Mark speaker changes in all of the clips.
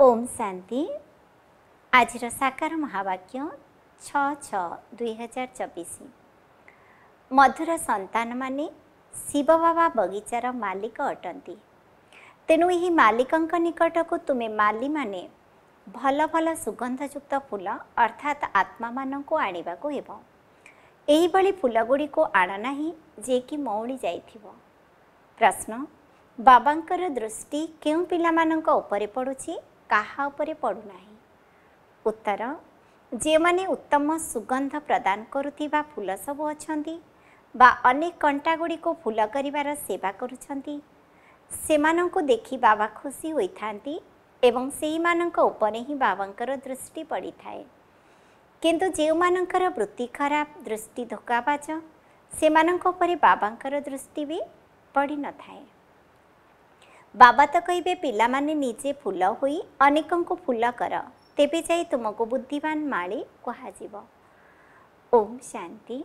Speaker 1: ओम शांति आज साकार महावाक्य छ दुई हजार चबिस मधुर मान शिव बाबा बगिचार मालिक अटा तेणु यही मालिक निकटको तुमे भल भगन्धयुक्त फुल अर्थात् आत्मा म आव यही भुलगुडीको आण नै जि मौडि प्रश्न बाबा दृष्टि केही पिरि पडु କାହା ଉପରେ ପଡ଼ୁନାହିଁ ଉତ୍ତର ଯେଉଁମାନେ ଉତ୍ତମ ସୁଗନ୍ଧ ପ୍ରଦାନ କରୁଥିବା ଫୁଲ ସବୁ ଅଛନ୍ତି ବା ଅନେକ କଣ୍ଟାଗୁଡ଼ିକୁ ଫୁଲ କରିବାର ସେବା କରୁଛନ୍ତି ସେମାନଙ୍କୁ ଦେଖି ବାବା ଖୁସି ହୋଇଥାନ୍ତି ଏବଂ ସେହିମାନଙ୍କ ଉପରେ ହିଁ ବାବାଙ୍କର ଦୃଷ୍ଟି ପଡ଼ିଥାଏ କିନ୍ତୁ ଯେଉଁମାନଙ୍କର ବୃତ୍ତି ଖରାପ ଦୃଷ୍ଟି ଧୋକାବାଜ ସେମାନଙ୍କ ଉପରେ ବାବାଙ୍କର ଦୃଷ୍ଟି ବି ପଡ଼ିନଥାଏ ବାବା ତ କହିବେ ପିଲାମାନେ ନିଜେ ଫୁଲ ହୋଇ ଅନେକଙ୍କୁ ଫୁଲ କର ତେବେ ଯାଇ ତୁମକୁ ବୁଦ୍ଧିମାନ ମାଳି କୁହାଯିବ ଓମ୍ ଶାନ୍ତି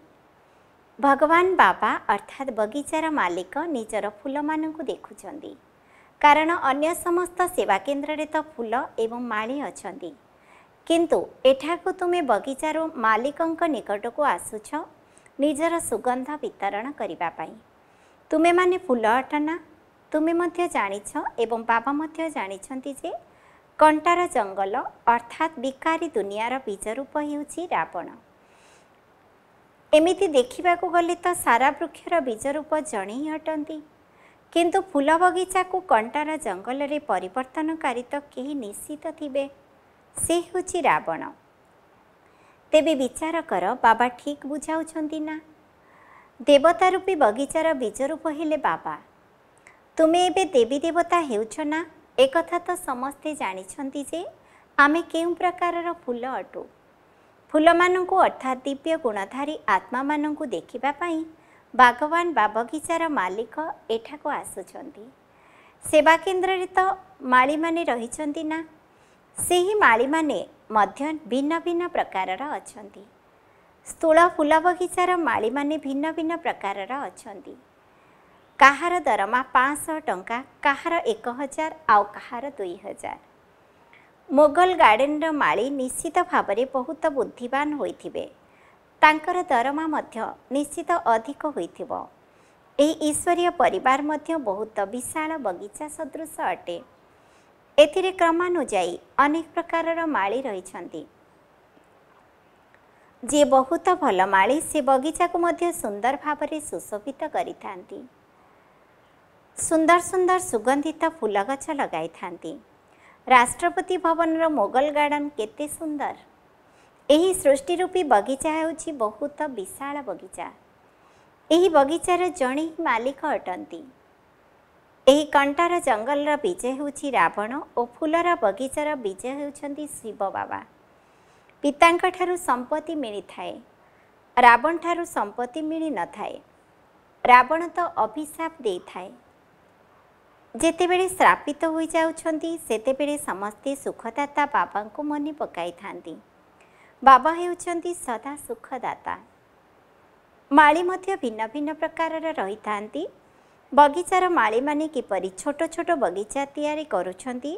Speaker 1: ଭଗବାନ ବାବା ଅର୍ଥାତ୍ ବଗିଚାର ମାଲିକ ନିଜର ଫୁଲମାନଙ୍କୁ ଦେଖୁଛନ୍ତି କାରଣ ଅନ୍ୟ ସମସ୍ତ ସେବା କେନ୍ଦ୍ରରେ ତ ଫୁଲ ଏବଂ ମାଳି ଅଛନ୍ତି କିନ୍ତୁ ଏଠାକୁ ତୁମେ ବଗିଚାରୁ ମାଲିକଙ୍କ ନିକଟକୁ ଆସୁଛ ନିଜର ସୁଗନ୍ଧ ବିତରଣ କରିବା ପାଇଁ ତୁମେମାନେ ଫୁଲ ଅଟନା ତୁମେ ମଧ୍ୟ ଜାଣିଛ ଏବଂ ବାବା ମଧ୍ୟ ଜାଣିଛନ୍ତି ଯେ କଣ୍ଟାର ଜଙ୍ଗଲ ଅର୍ଥାତ୍ ବିକାରୀ ଦୁନିଆର ବୀଜରୂପ ହେଉଛି ରାବଣ ଏମିତି ଦେଖିବାକୁ ଗଲେ ତ ସାରା ବୃକ୍ଷର ବୀଜରୂପ ଜଣେ ହିଁ ଅଟନ୍ତି କିନ୍ତୁ ଫୁଲ ବଗିଚାକୁ କଣ୍ଟାର ଜଙ୍ଗଲରେ ପରିବର୍ତ୍ତନକାରୀ ତ କେହି ନିଶ୍ଚିତ ଥିବେ ସେ ହେଉଛି ରାବଣ ତେବେ ବିଚାର କର ବାବା ଠିକ୍ ବୁଝାଉଛନ୍ତି ନା ଦେବତା ରୂପୀ ବଗିଚାର ବୀଜରୂପ ହେଲେ ବାବା ତୁମେ ଏବେ ଦେବୀ ଦେବତା ହେଉଛ ନା ଏକଥା ତ ସମସ୍ତେ ଜାଣିଛନ୍ତି ଯେ ଆମେ କେଉଁ ପ୍ରକାରର ଫୁଲ ଅଟୁ ଫୁଲମାନଙ୍କୁ ଅର୍ଥାତ୍ ଦିବ୍ୟ ଗୁଣଧାରୀ ଆତ୍ମାମାନଙ୍କୁ ଦେଖିବା ପାଇଁ ଭଗବାନ ବା ବଗିଚାର ମାଲିକ ଏଠାକୁ ଆସୁଛନ୍ତି ସେବା କେନ୍ଦ୍ରରେ ତ ମାଳିମାନେ ରହିଛନ୍ତି ନା ସେହି ମାଳିମାନେ ମଧ୍ୟ ଭିନ୍ନ ଭିନ୍ନ ପ୍ରକାରର ଅଛନ୍ତି ସ୍ଥୂଳ ଫୁଲ ବଗିଚାର ମାଳିମାନେ ଭିନ୍ନ ଭିନ୍ନ ପ୍ରକାରର ଅଛନ୍ତି କାହାର ଦରମା ପାଞ୍ଚଶହ ଟଙ୍କା କାହାର ଏକ ହଜାର ଆଉ କାହାର ଦୁଇ ହଜାର ମୋଗଲ ଗାର୍ଡେନର ମାଳି ନିଶ୍ଚିତ ଭାବରେ ବହୁତ ବୁଦ୍ଧିବାନ ହୋଇଥିବେ ତାଙ୍କର ଦରମା ମଧ୍ୟ ନିଶ୍ଚିତ ଅଧିକ ହୋଇଥିବ ଏହି ଈଶ୍ୱରୀୟ ପରିବାର ମଧ୍ୟ ବହୁତ ବିଶାଳ ବଗିଚା ସଦୃଶ ଅଟେ ଏଥିରେ କ୍ରମାନୁଯାୟୀ ଅନେକ ପ୍ରକାରର ମାଳି ରହିଛନ୍ତି ଯିଏ ବହୁତ ଭଲ ମାଳି ସେ ବଗିଚାକୁ ମଧ୍ୟ ସୁନ୍ଦର ଭାବରେ ସୁଶୋଭିତ କରିଥାନ୍ତି ସୁନ୍ଦର ସୁନ୍ଦର ସୁଗନ୍ଧିତ ଫୁଲ ଗଛ ଲଗାଇଥାନ୍ତି ରାଷ୍ଟ୍ରପତି ଭବନର ମୋଗଲ ଗାର୍ଡ଼ନ କେତେ ସୁନ୍ଦର ଏହି ସୃଷ୍ଟିରୂପୀ ବଗିଚା ହେଉଛି ବହୁତ ବିଶାଳ ବଗିଚା ଏହି ବଗିଚାର ଜଣେ ହିଁ ମାଲିକ ଅଟନ୍ତି ଏହି କଣ୍ଟାର ଜଙ୍ଗଲର ବିଜୟ ହେଉଛି ରାବଣ ଓ ଫୁଲର ବଗିଚାର ବିଜୟ ହେଉଛନ୍ତି ଶିବ ବାବା ପିତାଙ୍କଠାରୁ ସମ୍ପତ୍ତି ମିଳିଥାଏ ରାବଣଠାରୁ ସମ୍ପତ୍ତି ମିଳିନଥାଏ ରାବଣ ତ ଅଭିଶାପ ଦେଇଥାଏ ଯେତେବେଳେ ଶ୍ରାପିତ ହୋଇଯାଉଛନ୍ତି ସେତେବେଳେ ସମସ୍ତେ ସୁଖଦାତା ବାବାଙ୍କୁ ମନେ ପକାଇଥାନ୍ତି ବାବା ହେଉଛନ୍ତି ସଦା ସୁଖଦାତା ମାଳି ମଧ୍ୟ ଭିନ୍ନ ଭିନ୍ନ ପ୍ରକାରର ରହିଥାନ୍ତି ବଗିଚାର ମାଳିମାନେ କିପରି ଛୋଟ ଛୋଟ ବଗିଚା ତିଆରି କରୁଛନ୍ତି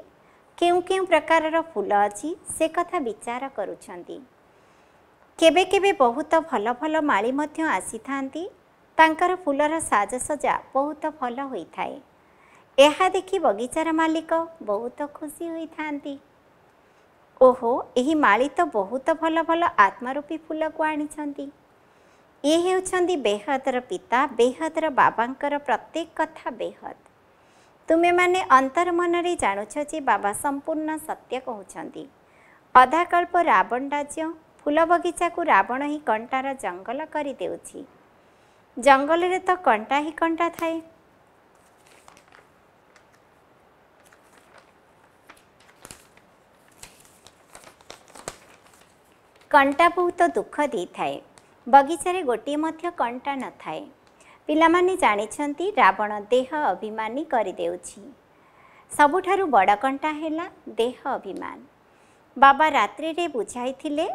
Speaker 1: କେଉଁ କେଉଁ ପ୍ରକାରର ଫୁଲ ଅଛି ସେ କଥା ବିଚାର କରୁଛନ୍ତି କେବେ କେବେ ବହୁତ ଭଲ ଭଲ ମାଳି ମଧ୍ୟ ଆସିଥାନ୍ତି ତାଙ୍କର ଫୁଲର ସାଜସଜା ବହୁତ ଭଲ ହୋଇଥାଏ ଏହା ଦେଖି ବଗିଚାର ମାଲିକ ବହୁତ ଖୁସି ହୋଇଥାନ୍ତି ଓହୋ ଏହି ମାଳି ତ ବହୁତ ଭଲ ଭଲ ଆତ୍ମାରୂପୀ ଫୁଲକୁ ଆଣିଛନ୍ତି ଇଏ ହେଉଛନ୍ତି ବେହଦର ପିତା ବେହଦର ବାବାଙ୍କର ପ୍ରତ୍ୟେକ କଥା ବେହଦ ତୁମେମାନେ ଅନ୍ତର୍ମନରେ ଜାଣୁଛ ଯେ ବାବା ସମ୍ପୂର୍ଣ୍ଣ ସତ୍ୟ କହୁଛନ୍ତି ଅଧାକଳ୍ପ ରାବଣ ରାଜ୍ୟ ଫୁଲ ବଗିଚାକୁ ରାବଣ ହିଁ କଣ୍ଟାର ଜଙ୍ଗଲ କରିଦେଉଛି ଜଙ୍ଗଲରେ ତ କଣ୍ଟା ହିଁ କଣ୍ଟା ଥାଏ କଣ୍ଟା ବହୁତ ଦୁଃଖ ଦେଇଥାଏ ବଗିଚାରେ ଗୋଟିଏ ମଧ୍ୟ କଣ୍ଟା ନଥାଏ ପିଲାମାନେ ଜାଣିଛନ୍ତି ରାବଣ ଦେହ ଅଭିମାନୀ କରିଦେଉଛି ସବୁଠାରୁ ବଡ଼ କଣ୍ଟା ହେଲା ଦେହ ଅଭିମାନ ବାବା ରାତ୍ରିରେ ବୁଝାଇଥିଲେ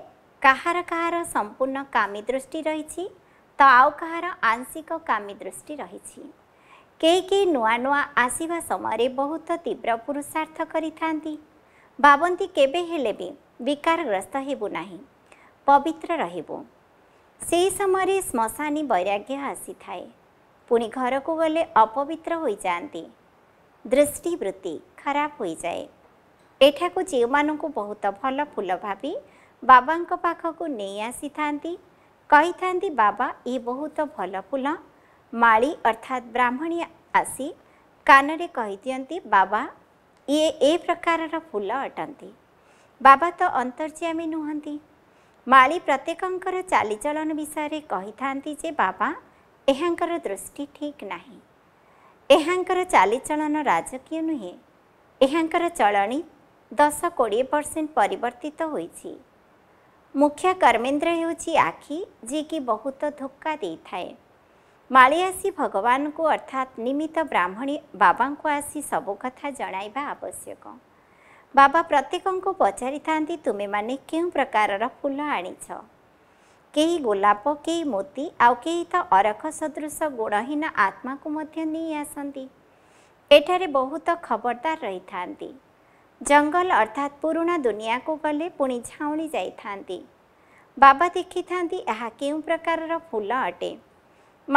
Speaker 1: କାହାର କାହାର ସମ୍ପୂର୍ଣ୍ଣ କାମି ଦୃଷ୍ଟି ରହିଛି ତ ଆଉ କାହାର ଆଂଶିକ କାମି ଦୃଷ୍ଟି ରହିଛି କେହି କେହି ନୂଆ ନୂଆ ଆସିବା ସମୟରେ ବହୁତ ତୀବ୍ର ପୁରୁଷାର୍ଥ କରିଥାନ୍ତି ଭାବନ୍ତି କେବେ ହେଲେ ବି ବିକାରଗ୍ରସ୍ତ ହେବୁ ନାହିଁ ପବିତ୍ର ରହିବୁ ସେହି ସମୟରେ ଶ୍ମଶାନୀ ବୈରାଗ୍ୟ ଆସିଥାଏ ପୁଣି ଘରକୁ ଗଲେ ଅପବିତ୍ର ହୋଇଯାଆନ୍ତି ଦୃଷ୍ଟିବୃତ୍ତି ଖରାପ ହୋଇଯାଏ ଏଠାକୁ ଯେଉଁମାନଙ୍କୁ ବହୁତ ଭଲ ଫୁଲ ଭାବି ବାବାଙ୍କ ପାଖକୁ ନେଇ ଆସିଥାନ୍ତି କହିଥାନ୍ତି ବାବା ଏ ବହୁତ ଭଲ ଫୁଲ ମାଳି ଅର୍ଥାତ୍ ବ୍ରାହ୍ମଣୀ ଆସି କାନରେ କହିଦିଅନ୍ତି ବାବା ଇଏ ଏ ପ୍ରକାରର ଫୁଲ ଅଟନ୍ତି ବାବା ତ ଅନ୍ତର୍ଯାମୀ ନୁହନ୍ତି माली प्रत्येक चाहिँ विषय बाबा यहाँको दृष्टि ठीक नै यहाँ चाहिँ राजकीय नुहेँ यहाँ चलनी दस कोडिए पर्सेन्ट परिवर्तित हुन्छ मुख्य कर्मेन्द्र हेर्नु आखि की बहुत धोका दिए भगवान को अर्थात निमित्त ब्राह्मणी बाबा को आसी सबै कथा जा आवश्यक बाबा प्रत्येकको को तुमे म केही प्रकार र फुल आनि छ केही गोलाप केही मोती आउ केही त अरख सदृश गुणहीन आत्मा को आसार बहुत खबरदार रही जंगल अर्थात अर्थात् दुनिया को गले पुणी पहि छाउँी जाइ बाबा देखिथाहा केही प्रकार र फुल अटे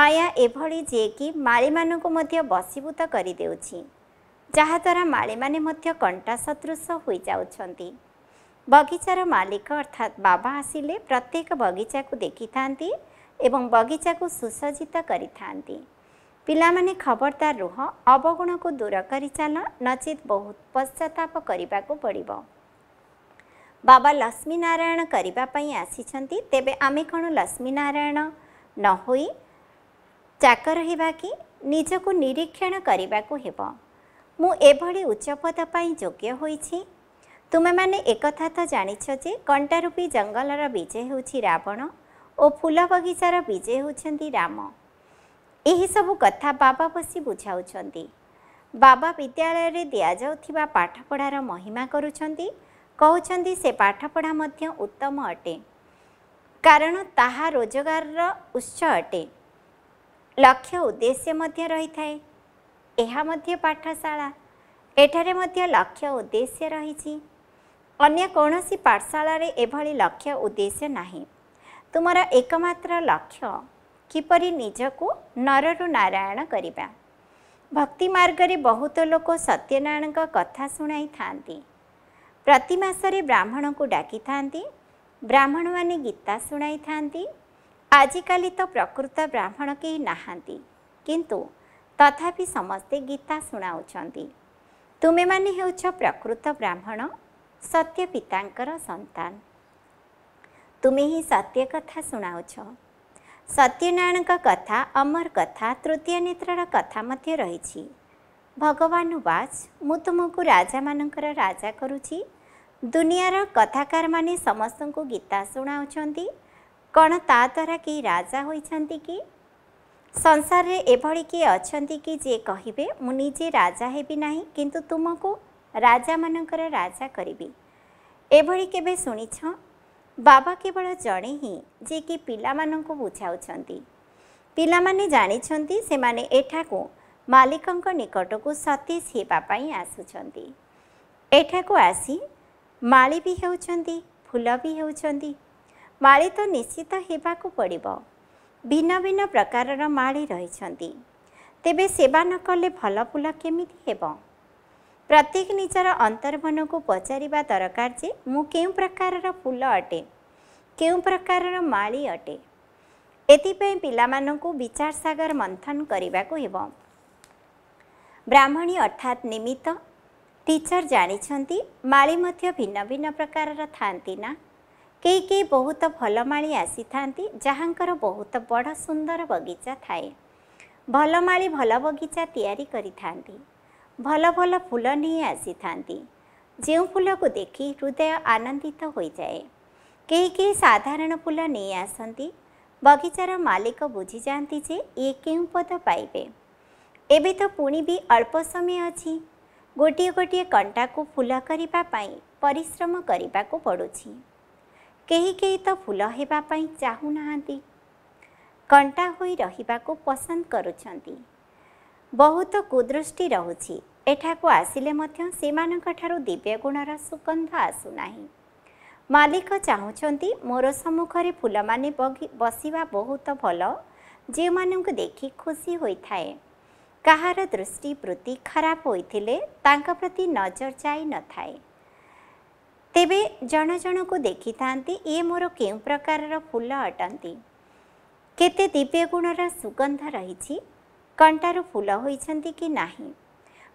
Speaker 1: मभरि जि मासीभूत गरिदेउँछ जहाद्वारा माध्यटा सदुश हुन्छ बगिचार मालिक अर्थात बाबा आसे प्रत्येक को बगिचाको देखिथा बगिचाको सुसजित गरि पानी खबरदार रुह दूर दूरक चाला नचित बहुत पश्चाताप को पऱ्यो बाबा लक्ष्मी नारायण गरेको आसि तेबे लक्ष्मी नारायण न नहु चाकर निज को निरीक्षण को ମୁଁ ଏଭଳି ଉଚ୍ଚପଦ ପାଇଁ ଯୋଗ୍ୟ ହୋଇଛି ତୁମେମାନେ ଏକଥା ତ ଜାଣିଛ ଯେ କଣ୍ଟାରୂପୀ ଜଙ୍ଗଲର ବିଜେ ହେଉଛି ରାବଣ ଓ ଫୁଲ ବଗିଚାର ବିଜେ ହେଉଛନ୍ତି ରାମ ଏହିସବୁ କଥା ବାବା ବସି ବୁଝାଉଛନ୍ତି ବାବା ବିଦ୍ୟାଳୟରେ ଦିଆଯାଉଥିବା ପାଠପଢ଼ାର ମହିମା କରୁଛନ୍ତି କହୁଛନ୍ତି ସେ ପାଠପଢ଼ା ମଧ୍ୟ ଉତ୍ତମ ଅଟେ କାରଣ ତାହା ରୋଜଗାରର ଉତ୍ସ ଅଟେ ଲକ୍ଷ୍ୟ ଉଦ୍ଦେଶ୍ୟ ମଧ୍ୟ ରହିଥାଏ ଏହା ମଧ୍ୟ ପାଠଶାଳା ଏଠାରେ ମଧ୍ୟ ଲକ୍ଷ୍ୟ ଉଦ୍ଦେଶ୍ୟ ରହିଛି ଅନ୍ୟ କୌଣସି ପାଠଶାଳାରେ ଏଭଳି ଲକ୍ଷ୍ୟ ଉଦ୍ଦେଶ୍ୟ ନାହିଁ ତୁମର ଏକମାତ୍ର ଲକ୍ଷ୍ୟ କିପରି ନିଜକୁ ନରରୁ ନାରାୟଣ କରିବା ଭକ୍ତି ମାର୍ଗରେ ବହୁତ ଲୋକ ସତ୍ୟନାରାୟଣଙ୍କ କଥା ଶୁଣାଇଥାନ୍ତି ପ୍ରତି ମାସରେ ବ୍ରାହ୍ମଣଙ୍କୁ ଡାକିଥାନ୍ତି ବ୍ରାହ୍ମଣମାନେ ଗୀତା ଶୁଣାଇଥାନ୍ତି ଆଜିକାଲି ତ ପ୍ରକୃତ ବ୍ରାହ୍ମଣ କେହି ନାହାନ୍ତି କିନ୍ତୁ ତଥାପି ସମସ୍ତେ ଗୀତା ଶୁଣାଉଛନ୍ତି ତୁମେମାନେ ହେଉଛ ପ୍ରକୃତ ବ୍ରାହ୍ମଣ ସତ୍ୟ ପିତାଙ୍କର ସନ୍ତାନ ତୁମେ ହିଁ ସତ୍ୟ କଥା ଶୁଣାଉଛ ସତ୍ୟନାରାୟଣଙ୍କ କଥା ଅମର କଥା ତୃତୀୟ ନେତ୍ରର କଥା ମଧ୍ୟ ରହିଛି ଭଗବାନ ବାଚ ମୁଁ ତୁମକୁ ରାଜାମାନଙ୍କର ରାଜା କରୁଛି ଦୁନିଆର କଥାକାରମାନେ ସମସ୍ତଙ୍କୁ ଗୀତା ଶୁଣାଉଛନ୍ତି କ'ଣ ତା ଦ୍ୱାରା କେହି ରାଜା ହୋଇଛନ୍ତି କି ସଂସାରରେ ଏଭଳି କିଏ ଅଛନ୍ତି କି ଯିଏ କହିବେ ମୁଁ ନିଜେ ରାଜା ହେବି ନାହିଁ କିନ୍ତୁ ତୁମକୁ ରାଜାମାନଙ୍କର ରାଜା କରିବି ଏଭଳି କେବେ ଶୁଣିଛ ବାବା କେବଳ ଜଣେ ହିଁ ଯିଏକି ପିଲାମାନଙ୍କୁ ବୁଝାଉଛନ୍ତି ପିଲାମାନେ ଜାଣିଛନ୍ତି ସେମାନେ ଏଠାକୁ ମାଲିକଙ୍କ ନିକଟକୁ ସତୀଶ ହେବା ପାଇଁ ଆସୁଛନ୍ତି ଏଠାକୁ ଆସି ମାଳି ବି ହେଉଛନ୍ତି ଫୁଲ ବି ହେଉଛନ୍ତି ମାଳି ତ ନିଶ୍ଚିତ ହେବାକୁ ପଡ଼ିବ ଭିନ୍ନ ଭିନ୍ନ ପ୍ରକାରର ମାଳି ରହିଛନ୍ତି ତେବେ ସେବା ନ କଲେ ଭଲ ଫୁଲ କେମିତି ହେବ ପ୍ରତ୍ୟେକ ନିଜର ଅନ୍ତର୍ମନକୁ ପଚାରିବା ଦରକାର ଯେ ମୁଁ କେଉଁ ପ୍ରକାରର ଫୁଲ ଅଟେ କେଉଁ ପ୍ରକାରର ମାଳି ଅଟେ ଏଥିପାଇଁ ପିଲାମାନଙ୍କୁ ବିଚାର ସାଗର ମନ୍ଥନ କରିବାକୁ ହେବ ବ୍ରାହ୍ମଣୀ ଅର୍ଥାତ୍ ନିମିତ୍ତ ଟିଚର ଜାଣିଛନ୍ତି ମାଳି ମଧ୍ୟ ଭିନ୍ନ ଭିନ୍ନ ପ୍ରକାରର ଥାଆନ୍ତି ନା केही केही बहुत भलमासिथाहा जहाँको बहुत बड सुंदर बगिचा थाए भलमाली भल बगिचाति भल भल फुल आसिथा जौँ को देखि हृदय आनन्दित हु साधारण फुल नै आसिचार मालिक बुझिजाने जे इ के पद पाए अल्प समय अझ गोटे गोट कन्टाको फुलकै परिश्रम पढु କେହି କେହି ତ ଫୁଲ ହେବା ପାଇଁ ଚାହୁଁନାହାନ୍ତି କଣ୍ଟା ହୋଇ ରହିବାକୁ ପସନ୍ଦ କରୁଛନ୍ତି ବହୁତ କୁଦୃଷ୍ଟି ରହୁଛି ଏଠାକୁ ଆସିଲେ ମଧ୍ୟ ସେମାନଙ୍କ ଠାରୁ ଦିବ୍ୟଗୁଣର ସୁଗନ୍ଧ ଆସୁନାହିଁ ମାଲିକ ଚାହୁଁଛନ୍ତି ମୋର ସମ୍ମୁଖରେ ଫୁଲମାନେ ବସିବା ବହୁତ ଭଲ ଯେଉଁମାନଙ୍କୁ ଦେଖି ଖୁସି ହୋଇଥାଏ କାହାର ଦୃଷ୍ଟି ବୃତ୍ତି ଖରାପ ହୋଇଥିଲେ ତାଙ୍କ ପ୍ରତି ନଜର ଯାଇନଥାଏ ତେବେ ଜଣ ଜଣକୁ ଦେଖିଥାନ୍ତି ଇଏ ମୋର କେଉଁ ପ୍ରକାରର ଫୁଲ ଅଟନ୍ତି କେତେ ଦିବ୍ୟ ଗୁଣର ସୁଗନ୍ଧ ରହିଛି କଣ୍ଟାରୁ ଫୁଲ ହୋଇଛନ୍ତି କି ନାହିଁ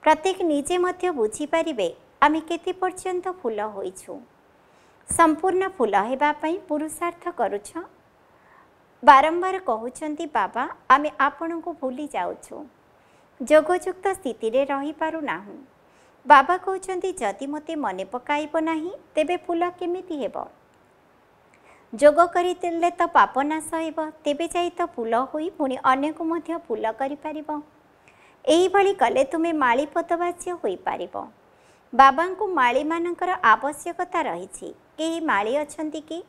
Speaker 1: ପ୍ରତ୍ୟେକ ନିଜେ ମଧ୍ୟ ବୁଝିପାରିବେ ଆମେ କେତେ ପର୍ଯ୍ୟନ୍ତ ଫୁଲ ହୋଇଛୁ ସମ୍ପୂର୍ଣ୍ଣ ଫୁଲ ହେବା ପାଇଁ ପୁରୁଷାର୍ଥ କରୁଛ ବାରମ୍ବାର କହୁଛନ୍ତି ବାବା ଆମେ ଆପଣଙ୍କୁ ଭୁଲି ଯାଉଛୁ ଯୋଗଯୁକ୍ତ ସ୍ଥିତିରେ ରହିପାରୁନାହୁଁ ବାବା କହୁଛନ୍ତି ଯଦି ମୋତେ ମନେ ପକାଇବ ନାହିଁ ତେବେ ଫୁଲ କେମିତି ହେବ ଯୋଗ କରିଦେଲେ ତ ପାପ ନାଶ ହେବ ତେବେ ଯାଇ ତ ଫୁଲ ହୋଇ ପୁଣି ଅନ୍ୟକୁ ମଧ୍ୟ ଫୁଲ କରିପାରିବ ଏହିଭଳି କଲେ ତୁମେ ମାଳି ପଦବାଚ୍ୟ ହୋଇପାରିବ ବାବାଙ୍କୁ ମାଳିମାନଙ୍କର ଆବଶ୍ୟକତା ରହିଛି କେହି ମାଳି ଅଛନ୍ତି କି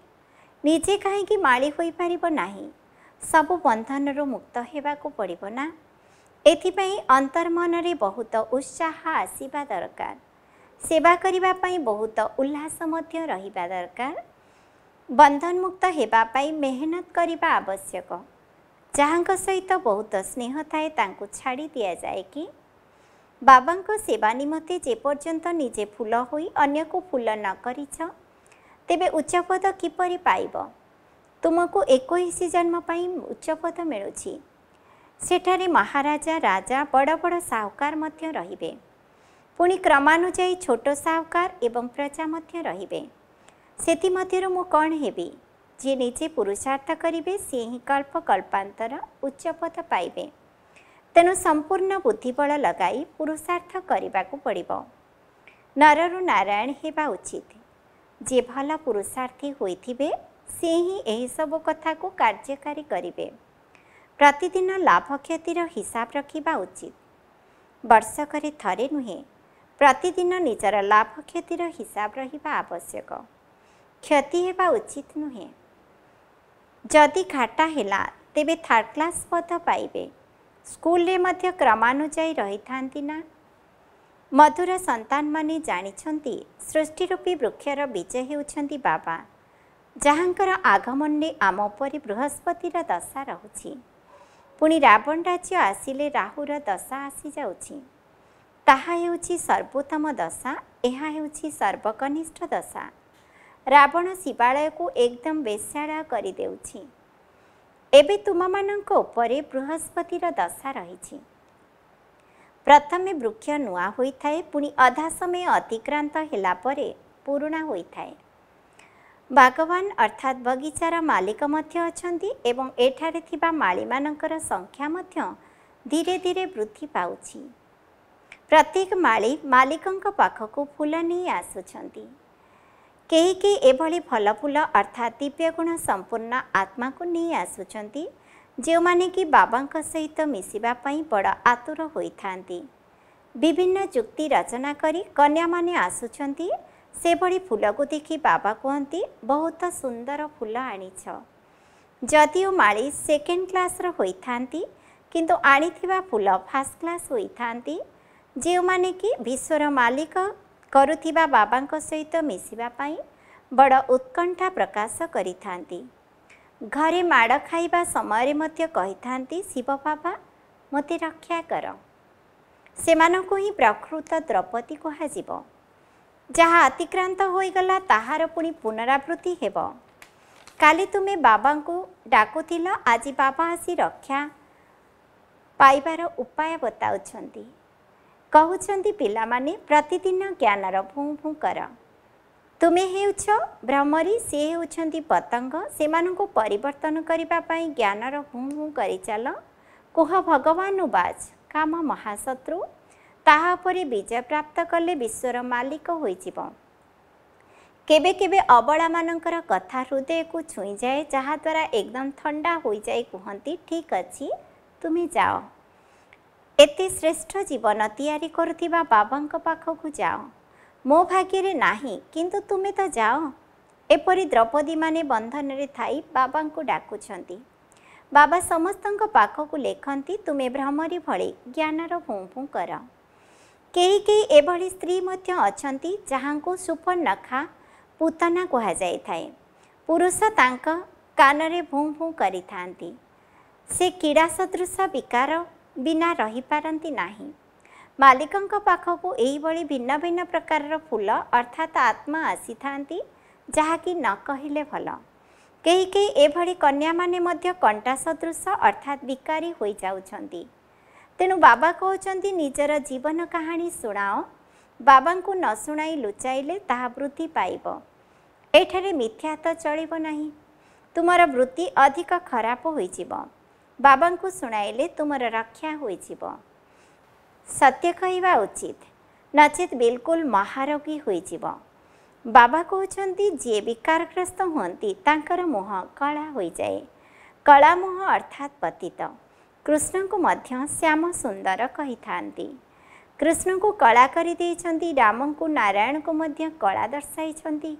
Speaker 1: ନିଜେ କାହିଁକି ମାଳି ହୋଇପାରିବ ନାହିଁ ସବୁ ବନ୍ଧନରୁ ମୁକ୍ତ ହେବାକୁ ପଡ଼ିବ ନା प रे बहुत उत्साह दरकार सेवा करबा पई बहुत उल्लास रहीबा दरकार बंधन मुक्त हेबा पई मेहनत करबा आवश्यक जहाँको सहित बहुत स्नेह थाए दिया जाय कि बाबांको सेवा बाबामते जे पर्यंत निजे फुल हु अन्यको फुल नकरिछ तेबे उच्च पद किपरि पाइबो तुमको पाव तुमु एकैस पई उच्च पद मिलु ସେଠାରେ ମହାରାଜା ରାଜା ବଡ଼ ବଡ଼ ସାହୁକାର ମଧ୍ୟ ରହିବେ ପୁଣି କ୍ରମାନୁଯାୟୀ ଛୋଟ ସାହୁକାର ଏବଂ ପ୍ରଜା ମଧ୍ୟ ରହିବେ ସେଥିମଧ୍ୟରୁ ମୁଁ କ'ଣ ହେବି ଯିଏ ନିଜେ ପୁରୁଷାର୍ଥ କରିବେ ସିଏ ହିଁ କଳ୍ପ କଳ୍ପାନ୍ତର ଉଚ୍ଚପଦ ପାଇବେ ତେଣୁ ସମ୍ପୂର୍ଣ୍ଣ ବୁଦ୍ଧିବଳ ଲଗାଇ ପୁରୁଷାର୍ଥ କରିବାକୁ ପଡ଼ିବ ନରରୁ ନାରାୟଣ ହେବା ଉଚିତ ଯିଏ ଭଲ ପୁରୁଷାର୍ଥୀ ହୋଇଥିବେ ସିଏ ହିଁ ଏହିସବୁ କଥାକୁ କାର୍ଯ୍ୟକାରୀ କରିବେ ପ୍ରତିଦିନ ଲାଭ କ୍ଷତିର ହିସାବ ରଖିବା ଉଚିତ ବର୍ଷକରେ ଥରେ ନୁହେଁ ପ୍ରତିଦିନ ନିଜର ଲାଭ କ୍ଷତିର ହିସାବ ରହିବା ଆବଶ୍ୟକ କ୍ଷତି ହେବା ଉଚିତ ନୁହେଁ ଯଦି ଘାଟା ହେଲା ତେବେ ଥାର୍ଡ଼ କ୍ଲାସ୍ ପଦ ପାଇବେ ସ୍କୁଲରେ ମଧ୍ୟ କ୍ରମାନୁଯାୟୀ ରହିଥାନ୍ତି ନା ମଧୁର ସନ୍ତାନମାନେ ଜାଣିଛନ୍ତି ସୃଷ୍ଟିରୂପୀ ବୃକ୍ଷର ବୀଜ ହେଉଛନ୍ତି ବାବା ଯାହାଙ୍କର ଆଗମନରେ ଆମ ଉପରେ ବୃହସ୍ପତିର ଦଶା ରହୁଛି ପୁଣି ରାବଣ ରାଜ୍ୟ ଆସିଲେ ରାହୁର ଦଶା ଆସିଯାଉଛି ତାହା ହେଉଛି ସର୍ବୋତ୍ତମ ଦଶା ଏହା ହେଉଛି ସର୍ବକନିଷ୍ଠ ଦଶା ରାବଣ ଶିବାଳୟକୁ ଏକଦମ ବେଶାଳୟ କରିଦେଉଛି ଏବେ ତୁମମାନଙ୍କ ଉପରେ ବୃହସ୍ପତିର ଦଶା ରହିଛି ପ୍ରଥମେ ବୃକ୍ଷ ନୂଆ ହୋଇଥାଏ ପୁଣି ଅଧା ସମୟ ଅତିକ୍ରାନ୍ତ ହେଲା ପରେ ପୁରୁଣା ହୋଇଥାଏ ବାଗବାନ ଅର୍ଥାତ୍ ବଗିଚାର ମାଲିକ ମଧ୍ୟ ଅଛନ୍ତି ଏବଂ ଏଠାରେ ଥିବା ମାଳିମାନଙ୍କର ସଂଖ୍ୟା ମଧ୍ୟ ଧୀରେ ଧୀରେ ବୃଦ୍ଧି ପାଉଛି ପ୍ରତ୍ୟେକ ମାଳି ମାଲିକଙ୍କ ପାଖକୁ ଫୁଲ ନେଇ ଆସୁଛନ୍ତି କେହି କେହି ଏଭଳି ଭଲ ଫୁଲ ଅର୍ଥାତ୍ ଦିବ୍ୟଗୁଣ ସମ୍ପୂର୍ଣ୍ଣ ଆତ୍ମାକୁ ନେଇ ଆସୁଛନ୍ତି ଯେଉଁମାନେ କି ବାବାଙ୍କ ସହିତ ମିଶିବା ପାଇଁ ବଡ଼ ଆତୁର ହୋଇଥାନ୍ତି ବିଭିନ୍ନ ଯୁକ୍ତି ରଚନା କରି କନ୍ୟାମାନେ ଆସୁଛନ୍ତି ସେଭଳି ଫୁଲକୁ ଦେଖି ବାବା କୁହନ୍ତି ବହୁତ ସୁନ୍ଦର ଫୁଲ ଆଣିଛ ଯଦିଓ ମାଳି ସେକେଣ୍ଡ କ୍ଲାସ୍ର ହୋଇଥାନ୍ତି କିନ୍ତୁ ଆଣିଥିବା ଫୁଲ ଫାର୍ଷ୍ଟ କ୍ଲାସ୍ ହୋଇଥାନ୍ତି ଯେଉଁମାନେ କି ବିଶ୍ୱର ମାଲିକ କରୁଥିବା ବାବାଙ୍କ ସହିତ ମିଶିବା ପାଇଁ ବଡ଼ ଉତ୍କଣ୍ଠା ପ୍ରକାଶ କରିଥାନ୍ତି ଘରେ ମାଡ଼ ଖାଇବା ସମୟରେ ମଧ୍ୟ କହିଥାନ୍ତି ଶିବ ବାବା ମୋତେ ରକ୍ଷା କର ସେମାନଙ୍କୁ ହିଁ ପ୍ରକୃତ ଦ୍ରୌପଦୀ କୁହାଯିବ ଯାହା ଅତିକ୍ରାନ୍ତ ହୋଇଗଲା ତାହାର ପୁଣି ପୁନରାବୃତ୍ତି ହେବ କାଲି ତୁମେ ବାବାଙ୍କୁ ଡାକୁଥିଲ ଆଜି ବାବା ଆସି ରକ୍ଷା ପାଇବାର ଉପାୟ ବତାଉଛନ୍ତି କହୁଛନ୍ତି ପିଲାମାନେ ପ୍ରତିଦିନ ଜ୍ଞାନର ଭୂଁ ଭୂଁ କର ତୁମେ ହେଉଛ ଭ୍ରମରୀ ସେ ହେଉଛନ୍ତି ପତଙ୍ଗ ସେମାନଙ୍କୁ ପରିବର୍ତ୍ତନ କରିବା ପାଇଁ ଜ୍ଞାନର ହୁଁ ହୁଁ କରିଚାଲ କୁହ ଭଗବାନୁ ବାଜ କାମ ମହାଶତ୍ରୁ ତାହା ଉପରେ ବିଜୟ ପ୍ରାପ୍ତ କଲେ ବିଶ୍ୱର ମାଲିକ ହୋଇଯିବ କେବେ କେବେ ଅବଳାମାନଙ୍କର କଥା ହୃଦୟକୁ ଛୁଇଁଯାଏ ଯାହାଦ୍ୱାରା ଏକଦମ୍ ଥଣ୍ଡା ହୋଇଯାଇ କୁହନ୍ତି ଠିକ୍ ଅଛି ତୁମେ ଯାଅ ଏତେ ଶ୍ରେଷ୍ଠ ଜୀବନ ତିଆରି କରୁଥିବା ବାବାଙ୍କ ପାଖକୁ ଯାଅ ମୋ ଭାଗ୍ୟରେ ନାହିଁ କିନ୍ତୁ ତୁମେ ତ ଯାଅ ଏପରି ଦ୍ରୌପଦୀମାନେ ବନ୍ଧନରେ ଥାଇ ବାବାଙ୍କୁ ଡାକୁଛନ୍ତି ବାବା ସମସ୍ତଙ୍କ ପାଖକୁ ଲେଖନ୍ତି ତୁମେ ଭ୍ରମରି ଭଳି ଜ୍ଞାନର ଭୁଁ ଭୁଁ କର केही केही एभरि स्त्री मध्यहाँको सुपर्णखा पुतना कुरा पुरुष त भुँ से गरिडा सदृश विकार बिना विना पार मालिक पाखु यही भिन्न भिन्न प्रकार फुल अर्थात् आत्मा जहाँ जहाँकि न कहिले भल केही केही एभली कन्या कन्टा सदृश अर्थात् विकारी हुन्छ ତେଣୁ ବାବା କହୁଛନ୍ତି ନିଜର ଜୀବନ କାହାଣୀ ଶୁଣାଅ ବାବାଙ୍କୁ ନ ଶୁଣାଇ ଲୁଚାଇଲେ ତାହା ବୃତ୍ତି ପାଇବ ଏଠାରେ ମିଥ୍ୟା ତ ଚଳିବ ନାହିଁ ତୁମର ବୃତ୍ତି ଅଧିକ ଖରାପ ହୋଇଯିବ ବାବାଙ୍କୁ ଶୁଣାଇଲେ ତୁମର ରକ୍ଷା ହୋଇଯିବ ସତ୍ୟ କହିବା ଉଚିତ ନଚେତ୍ ବିଲକୁଲ ମହାରୋଗୀ ହୋଇଯିବ ବାବା କହୁଛନ୍ତି ଯିଏ ବିକାରଗ୍ରସ୍ତ ହୁଅନ୍ତି ତାଙ୍କର ମୁହଁ କଳା ହୋଇଯାଏ କଳା ମୁହଁ ଅର୍ଥାତ୍ ପତିତ କୃଷ୍ଣଙ୍କୁ ମଧ୍ୟ ଶ୍ୟାମ ସୁନ୍ଦର କହିଥାନ୍ତି କୃଷ୍ଣଙ୍କୁ କଳା କରିଦେଇଛନ୍ତି ରାମଙ୍କୁ ନାରାୟଣଙ୍କୁ ମଧ୍ୟ କଳା ଦର୍ଶାଇଛନ୍ତି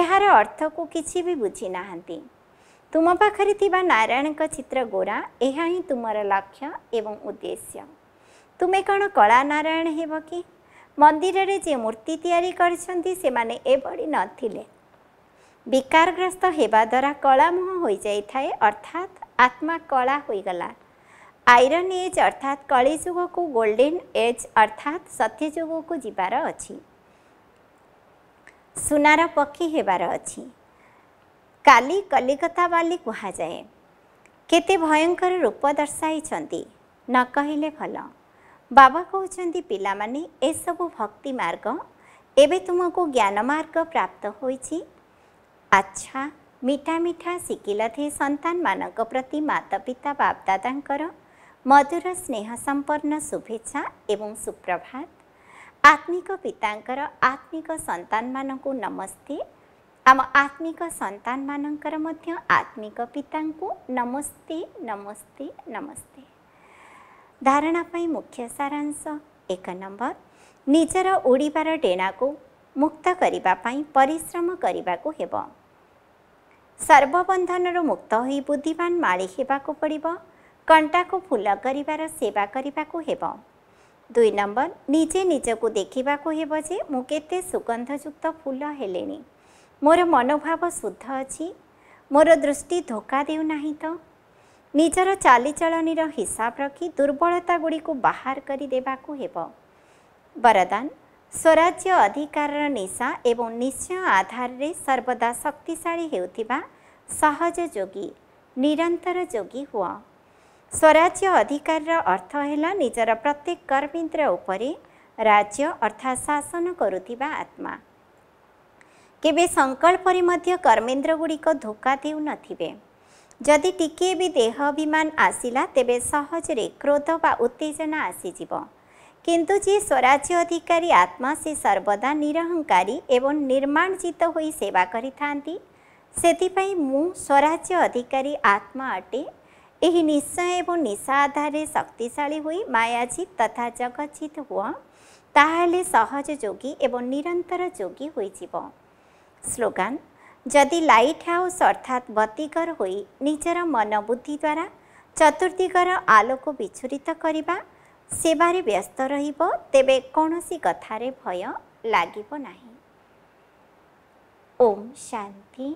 Speaker 1: ଏହାର ଅର୍ଥକୁ କିଛି ବି ବୁଝିନାହାନ୍ତି ତୁମ ପାଖରେ ଥିବା ନାରାୟଣଙ୍କ ଚିତ୍ର ଗୋରା ଏହା ହିଁ ତୁମର ଲକ୍ଷ୍ୟ ଏବଂ ଉଦ୍ଦେଶ୍ୟ ତୁମେ କ'ଣ କଳା ନାରାୟଣ ହେବ କି ମନ୍ଦିରରେ ଯିଏ ମୂର୍ତ୍ତି ତିଆରି କରିଛନ୍ତି ସେମାନେ ଏଭଳି ନଥିଲେ ବିକାରଗ୍ରସ୍ତ ହେବା ଦ୍ୱାରା କଳା ମୁହଁ ହୋଇଯାଇଥାଏ ଅର୍ଥାତ୍ ଆତ୍ମା କଳା ହୋଇଗଲା आइरन एज अर्थात अर्थात् को गोल्डेन एज अर्थात सत्य जुगार सुनार पक्षी अछि काली वाली जाए केते भयंकर रूप दर्शाई न कहिले भल बाबा पाने सब भक्ति मार्ग एवं तुमको ज्ञान मार्ग प्राप्त हुन्छ मीठा मीठा मिठा संतान मानक प्रति माता मातापिता बापदाको मधुर स्नेह स्नेहसम्पन्न शुभेच्छा एवं सुप्रभात आत्मिक पिताको आत्मिक सन्तु नमस्ते आम आत्मिक सन्तर आत्मिक पिता नमस्ते नमस्ते नमस्ते धारणा मुख्य सारांश एक नम्बर निजर उड्वार डेणा मुक्त परिश्रम हेबो मुक्त होई बुद्धिमान माळी मालिहेवा पडिबो कंटा कन्टाको फुल गरेवा दुई नम्बर निजे निजको देखेको मते सुगन्धयुक्त फुल हो मोर मनोभाव शुद्ध अझ मोर दृष्टि धोका देउ नहित निजर चाहिँ हिसाब रखि दुर्बलता गुड़ी को गुड्नु बाह्र गरिदेवारदान स्वराज्य अधिकार निशा एवं निश्चय आधार रे सर्वदा शक्तिशाली हुजी निरन्तर जोगी हु ସ୍ୱରାଜ୍ୟ ଅଧିକାରୀର ଅର୍ଥ ହେଲା ନିଜର ପ୍ରତ୍ୟେକ କର୍ମିନ୍ଦ୍ର ଉପରେ ରାଜ୍ୟ ଅର୍ଥାତ୍ ଶାସନ କରୁଥିବା ଆତ୍ମା କେବେ ସଂକଳ୍ପରେ ମଧ୍ୟ କର୍ମେନ୍ଦ୍ରଗୁଡ଼ିକ ଧୋକା ଦେଉନଥିବେ ଯଦି ଟିକିଏ ବି ଦେହ ଅଭିମାନ ଆସିଲା ତେବେ ସହଜରେ କ୍ରୋଧ ବା ଉତ୍ତେଜନା ଆସିଯିବ କିନ୍ତୁ ଯିଏ ସ୍ୱରାଜ୍ୟ ଅଧିକାରୀ ଆତ୍ମା ସେ ସର୍ବଦା ନିରହଙ୍କାରୀ ଏବଂ ନିର୍ମାଣଜିତ ହୋଇ ସେବା କରିଥାନ୍ତି ସେଥିପାଇଁ ମୁଁ ସ୍ୱରାଜ୍ୟ ଅଧିକାରୀ ଆତ୍ମା ଅଟେ ଏହି ନିଶା ଏବଂ ନିଶା ଆଧାରରେ ଶକ୍ତିଶାଳୀ ହୋଇ ମାୟାଜିତ ତଥା ଜଗଜିତ ହୁଅ ତାହେଲେ ସହଜ ଯୋଗୀ ଏବଂ ନିରନ୍ତର ଯୋଗୀ ହୋଇଯିବ ସ୍ଲୋଗାନ ଯଦି ଲାଇଟ୍ ହାଉସ୍ ଅର୍ଥାତ୍ ବତିକର ହୋଇ ନିଜର ମନ ବୁଦ୍ଧି ଦ୍ୱାରା ଚତୁର୍ଦ୍ଦିଗର ଆଲୋକ ବିଚ୍ଛୁରିତ କରିବା ସେବାରେ ବ୍ୟସ୍ତ ରହିବ ତେବେ କୌଣସି କଥାରେ ଭୟ ଲାଗିବ ନାହିଁ ଓମ୍ ଶାନ୍ତି